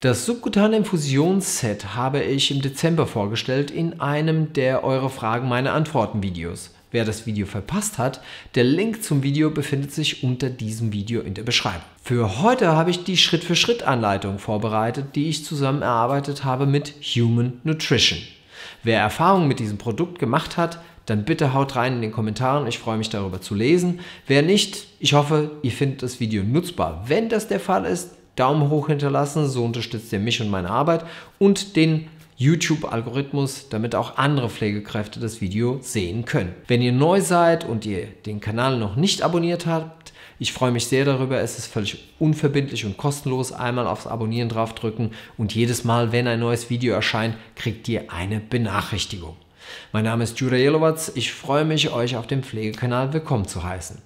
Das subkutane Infusionsset habe ich im Dezember vorgestellt in einem der Eure Fragen, meine Antworten Videos. Wer das Video verpasst hat, der Link zum Video befindet sich unter diesem Video in der Beschreibung. Für heute habe ich die Schritt-für-Schritt-Anleitung vorbereitet, die ich zusammen erarbeitet habe mit Human Nutrition. Wer Erfahrungen mit diesem Produkt gemacht hat, dann bitte haut rein in den Kommentaren. Ich freue mich darüber zu lesen. Wer nicht, ich hoffe, ihr findet das Video nutzbar. Wenn das der Fall ist, Daumen hoch hinterlassen, so unterstützt ihr mich und meine Arbeit und den YouTube-Algorithmus, damit auch andere Pflegekräfte das Video sehen können. Wenn ihr neu seid und ihr den Kanal noch nicht abonniert habt, ich freue mich sehr darüber, es ist völlig unverbindlich und kostenlos. Einmal aufs Abonnieren draufdrücken und jedes Mal, wenn ein neues Video erscheint, kriegt ihr eine Benachrichtigung. Mein Name ist Judah Jelowatz. ich freue mich, euch auf dem Pflegekanal willkommen zu heißen.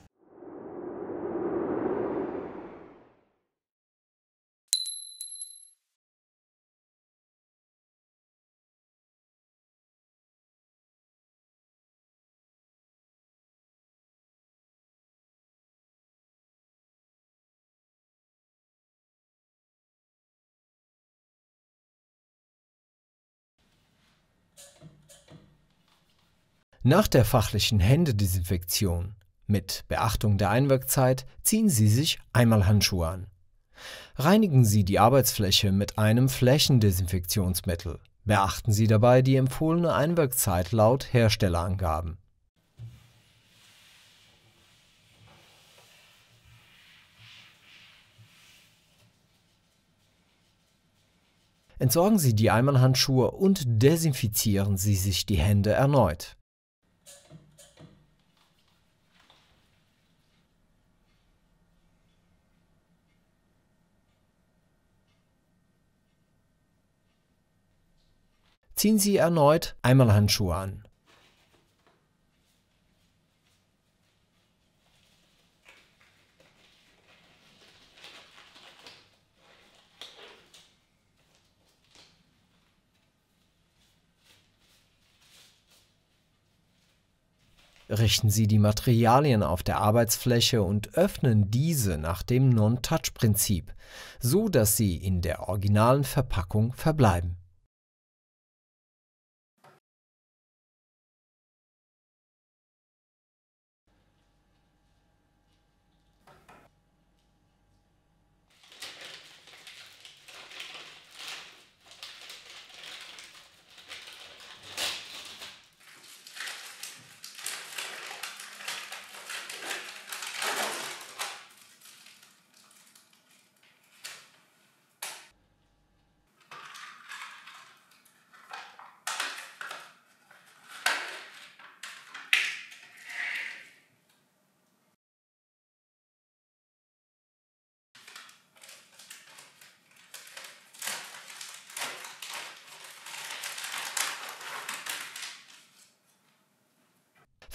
Nach der fachlichen Händedesinfektion mit Beachtung der Einwirkzeit ziehen Sie sich einmal Handschuhe an. Reinigen Sie die Arbeitsfläche mit einem Flächendesinfektionsmittel. Beachten Sie dabei die empfohlene Einwirkzeit laut Herstellerangaben. Entsorgen Sie die Einmalhandschuhe und desinfizieren Sie sich die Hände erneut. ziehen Sie erneut einmal Handschuhe an. Richten Sie die Materialien auf der Arbeitsfläche und öffnen diese nach dem Non-Touch-Prinzip, so dass sie in der originalen Verpackung verbleiben.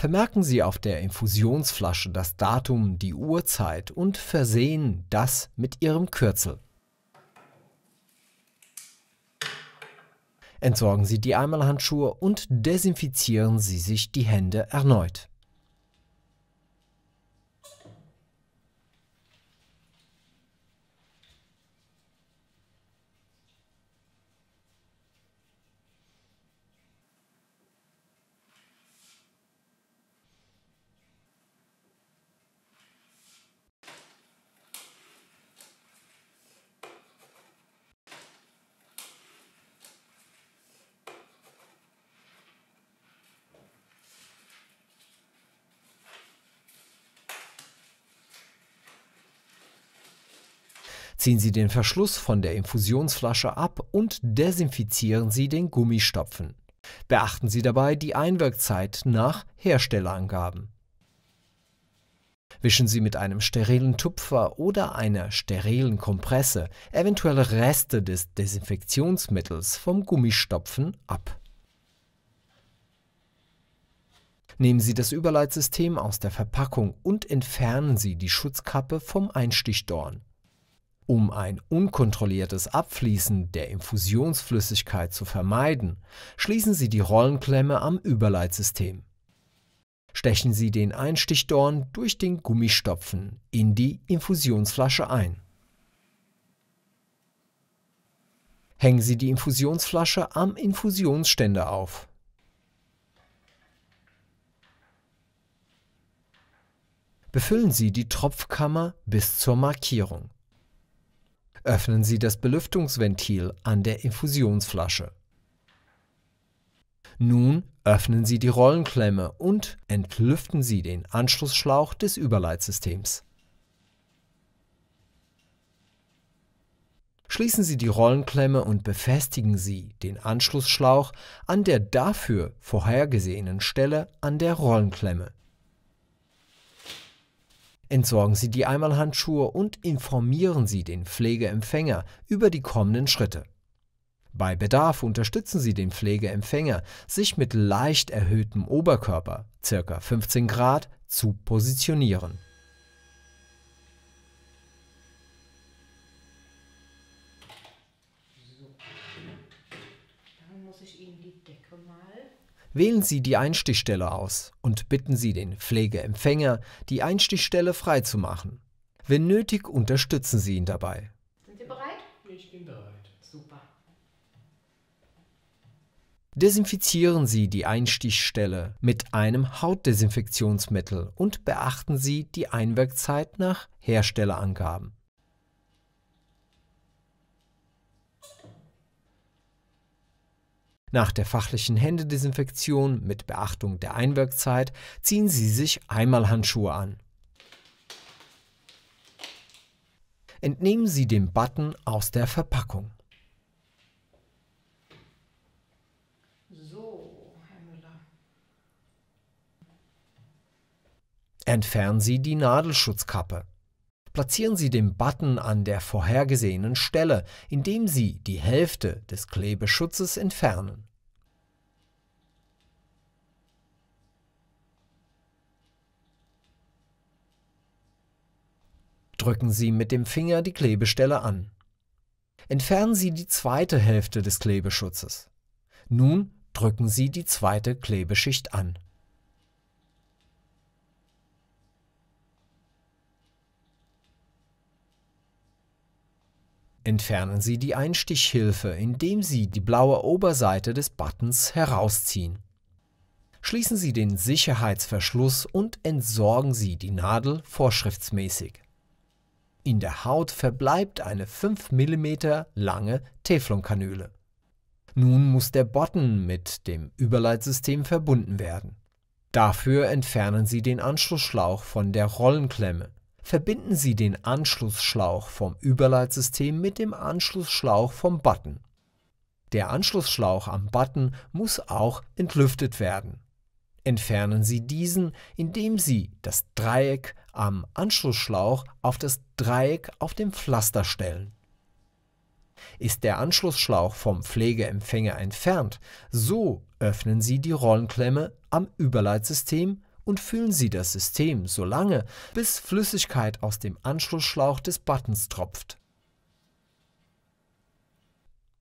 Vermerken Sie auf der Infusionsflasche das Datum, die Uhrzeit und versehen das mit Ihrem Kürzel. Entsorgen Sie die Einmalhandschuhe und desinfizieren Sie sich die Hände erneut. Ziehen Sie den Verschluss von der Infusionsflasche ab und desinfizieren Sie den Gummistopfen. Beachten Sie dabei die Einwirkzeit nach Herstellerangaben. Wischen Sie mit einem sterilen Tupfer oder einer sterilen Kompresse eventuelle Reste des Desinfektionsmittels vom Gummistopfen ab. Nehmen Sie das Überleitsystem aus der Verpackung und entfernen Sie die Schutzkappe vom Einstichdorn. Um ein unkontrolliertes Abfließen der Infusionsflüssigkeit zu vermeiden, schließen Sie die Rollenklemme am Überleitsystem. Stechen Sie den Einstichdorn durch den Gummistopfen in die Infusionsflasche ein. Hängen Sie die Infusionsflasche am Infusionsständer auf. Befüllen Sie die Tropfkammer bis zur Markierung. Öffnen Sie das Belüftungsventil an der Infusionsflasche. Nun öffnen Sie die Rollenklemme und entlüften Sie den Anschlussschlauch des Überleitsystems. Schließen Sie die Rollenklemme und befestigen Sie den Anschlussschlauch an der dafür vorhergesehenen Stelle an der Rollenklemme. Entsorgen Sie die Einmalhandschuhe und informieren Sie den Pflegeempfänger über die kommenden Schritte. Bei Bedarf unterstützen Sie den Pflegeempfänger, sich mit leicht erhöhtem Oberkörper (ca. 15 Grad) zu positionieren Wählen Sie die Einstichstelle aus und bitten Sie den Pflegeempfänger, die Einstichstelle freizumachen. Wenn nötig, unterstützen Sie ihn dabei. Sind Sie bereit? Ich bin bereit. Super. Desinfizieren Sie die Einstichstelle mit einem Hautdesinfektionsmittel und beachten Sie die Einwirkzeit nach Herstellerangaben. Nach der fachlichen Händedesinfektion mit Beachtung der Einwirkzeit ziehen Sie sich einmal Handschuhe an. Entnehmen Sie den Button aus der Verpackung. So, Herr Müller. Entfernen Sie die Nadelschutzkappe. Platzieren Sie den Button an der vorhergesehenen Stelle, indem Sie die Hälfte des Klebeschutzes entfernen. Drücken Sie mit dem Finger die Klebestelle an. Entfernen Sie die zweite Hälfte des Klebeschutzes. Nun drücken Sie die zweite Klebeschicht an. Entfernen Sie die Einstichhilfe, indem Sie die blaue Oberseite des Buttons herausziehen. Schließen Sie den Sicherheitsverschluss und entsorgen Sie die Nadel vorschriftsmäßig. In der Haut verbleibt eine 5 mm lange Teflonkanüle. Nun muss der Button mit dem Überleitsystem verbunden werden. Dafür entfernen Sie den Anschlussschlauch von der Rollenklemme. Verbinden Sie den Anschlussschlauch vom Überleitsystem mit dem Anschlussschlauch vom Button. Der Anschlussschlauch am Button muss auch entlüftet werden. Entfernen Sie diesen, indem Sie das Dreieck am Anschlussschlauch auf das Dreieck auf dem Pflaster stellen. Ist der Anschlussschlauch vom Pflegeempfänger entfernt, so öffnen Sie die Rollenklemme am Überleitsystem und füllen Sie das System so lange, bis Flüssigkeit aus dem Anschlussschlauch des Buttons tropft.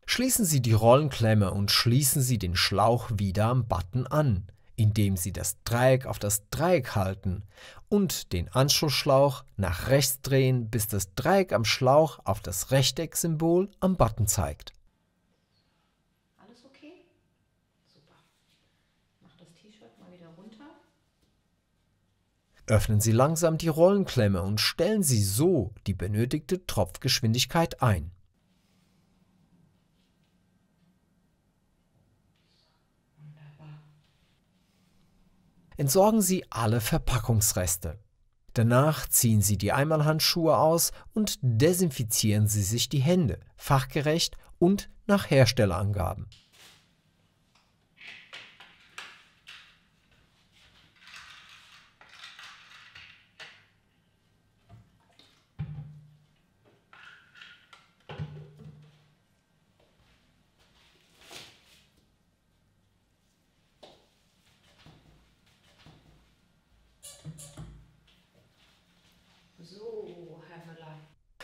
Schließen Sie die Rollenklemme und schließen Sie den Schlauch wieder am Button an, indem Sie das Dreieck auf das Dreieck halten und den Anschlussschlauch nach rechts drehen, bis das Dreieck am Schlauch auf das Rechtecksymbol am Button zeigt. Öffnen Sie langsam die Rollenklemme und stellen Sie so die benötigte Tropfgeschwindigkeit ein. Entsorgen Sie alle Verpackungsreste. Danach ziehen Sie die Einmalhandschuhe aus und desinfizieren Sie sich die Hände, fachgerecht und nach Herstellerangaben.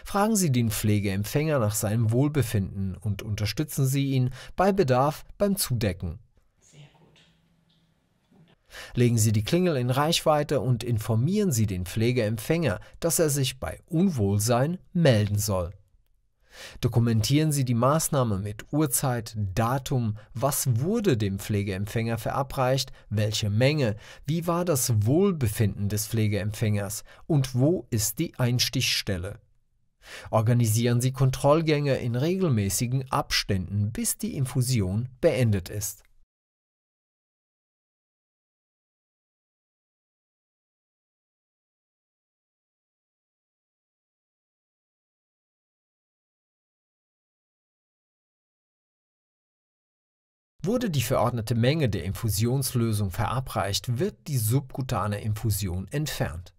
Fragen Sie den Pflegeempfänger nach seinem Wohlbefinden und unterstützen Sie ihn bei Bedarf beim Zudecken. Legen Sie die Klingel in Reichweite und informieren Sie den Pflegeempfänger, dass er sich bei Unwohlsein melden soll. Dokumentieren Sie die Maßnahme mit Uhrzeit, Datum, was wurde dem Pflegeempfänger verabreicht, welche Menge, wie war das Wohlbefinden des Pflegeempfängers und wo ist die Einstichstelle. Organisieren Sie Kontrollgänge in regelmäßigen Abständen, bis die Infusion beendet ist. Wurde die verordnete Menge der Infusionslösung verabreicht, wird die subkutane Infusion entfernt.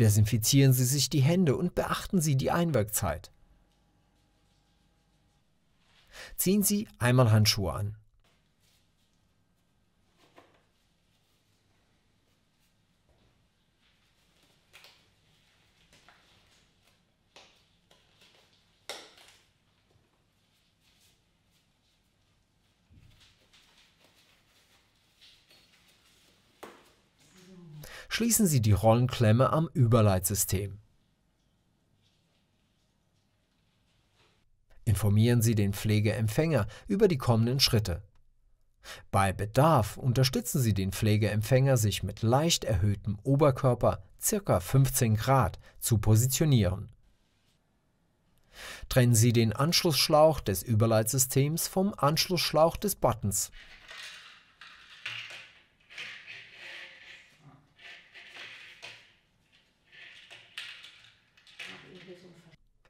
Desinfizieren Sie sich die Hände und beachten Sie die Einwirkzeit. Ziehen Sie einmal Handschuhe an. schließen Sie die Rollenklemme am Überleitsystem. Informieren Sie den Pflegeempfänger über die kommenden Schritte. Bei Bedarf unterstützen Sie den Pflegeempfänger, sich mit leicht erhöhtem Oberkörper ca. 15 Grad zu positionieren. Trennen Sie den Anschlussschlauch des Überleitsystems vom Anschlussschlauch des Buttons.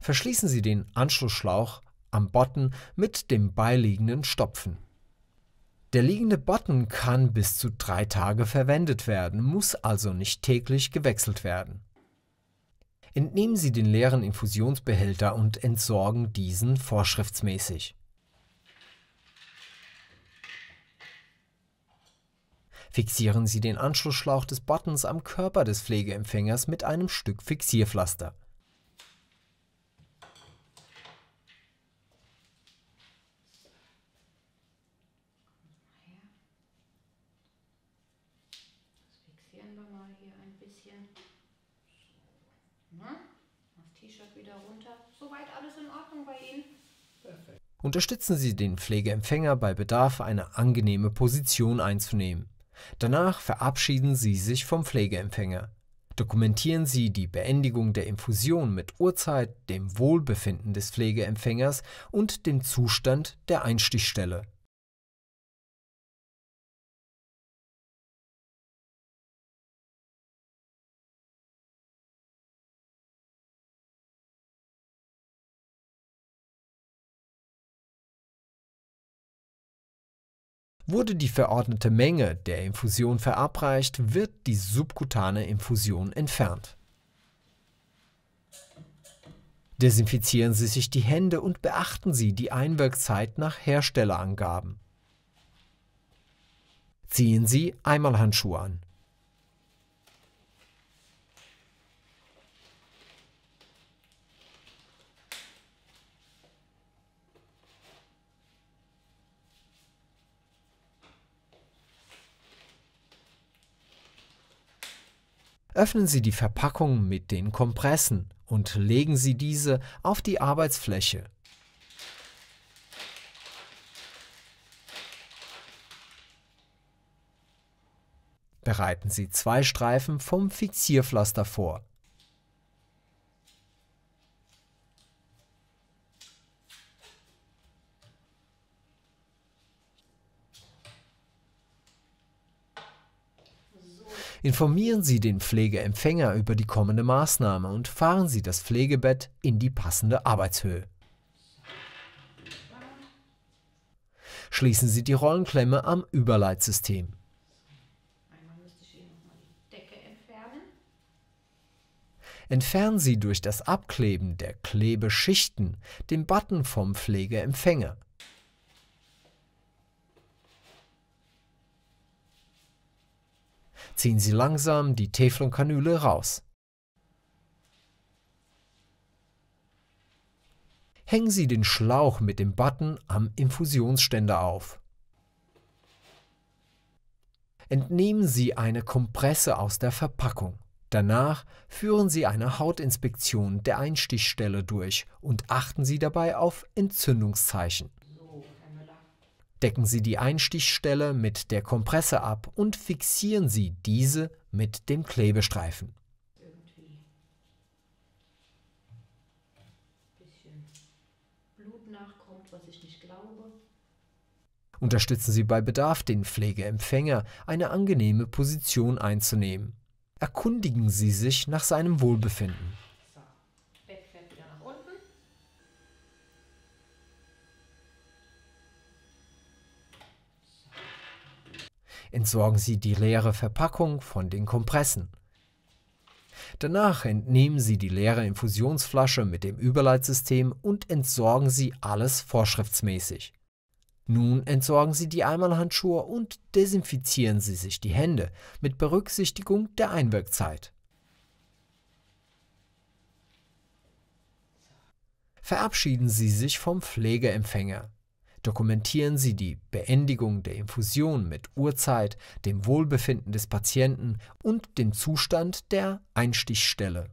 verschließen Sie den Anschlussschlauch am Botten mit dem beiliegenden Stopfen. Der liegende Botten kann bis zu drei Tage verwendet werden, muss also nicht täglich gewechselt werden. Entnehmen Sie den leeren Infusionsbehälter und entsorgen diesen vorschriftsmäßig. Fixieren Sie den Anschlussschlauch des Bottens am Körper des Pflegeempfängers mit einem Stück Fixierpflaster. Unterstützen Sie den Pflegeempfänger bei Bedarf, eine angenehme Position einzunehmen. Danach verabschieden Sie sich vom Pflegeempfänger. Dokumentieren Sie die Beendigung der Infusion mit Uhrzeit, dem Wohlbefinden des Pflegeempfängers und dem Zustand der Einstichstelle Wurde die verordnete Menge der Infusion verabreicht, wird die subkutane Infusion entfernt. Desinfizieren Sie sich die Hände und beachten Sie die Einwirkzeit nach Herstellerangaben. Ziehen Sie Einmalhandschuhe an. Öffnen Sie die Verpackung mit den Kompressen und legen Sie diese auf die Arbeitsfläche. Bereiten Sie zwei Streifen vom Fixierpflaster vor Informieren Sie den Pflegeempfänger über die kommende Maßnahme und fahren Sie das Pflegebett in die passende Arbeitshöhe. Schließen Sie die Rollenklemme am Überleitsystem. Entfernen Sie durch das Abkleben der Klebeschichten den Button vom Pflegeempfänger. ziehen Sie langsam die Teflonkanüle raus. Hängen Sie den Schlauch mit dem Button am Infusionsständer auf. Entnehmen Sie eine Kompresse aus der Verpackung. Danach führen Sie eine Hautinspektion der Einstichstelle durch und achten Sie dabei auf Entzündungszeichen. Decken Sie die Einstichstelle mit der Kompresse ab und fixieren Sie diese mit dem Klebestreifen. Unterstützen Sie bei Bedarf den Pflegeempfänger, eine angenehme Position einzunehmen. Erkundigen Sie sich nach seinem Wohlbefinden. entsorgen Sie die leere Verpackung von den Kompressen. Danach entnehmen Sie die leere Infusionsflasche mit dem Überleitsystem und entsorgen Sie alles vorschriftsmäßig. Nun entsorgen Sie die Einmalhandschuhe und desinfizieren Sie sich die Hände mit Berücksichtigung der Einwirkzeit. Verabschieden Sie sich vom Pflegeempfänger. Dokumentieren Sie die Beendigung der Infusion mit Uhrzeit, dem Wohlbefinden des Patienten und dem Zustand der Einstichstelle.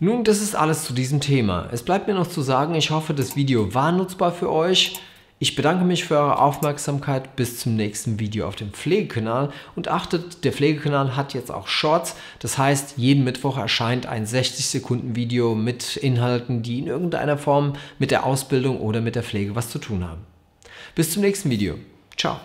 Nun, das ist alles zu diesem Thema. Es bleibt mir noch zu sagen, ich hoffe, das Video war nutzbar für euch. Ich bedanke mich für eure Aufmerksamkeit. Bis zum nächsten Video auf dem Pflegekanal. Und achtet, der Pflegekanal hat jetzt auch Shorts. Das heißt, jeden Mittwoch erscheint ein 60-Sekunden-Video mit Inhalten, die in irgendeiner Form mit der Ausbildung oder mit der Pflege was zu tun haben. Bis zum nächsten Video. Ciao.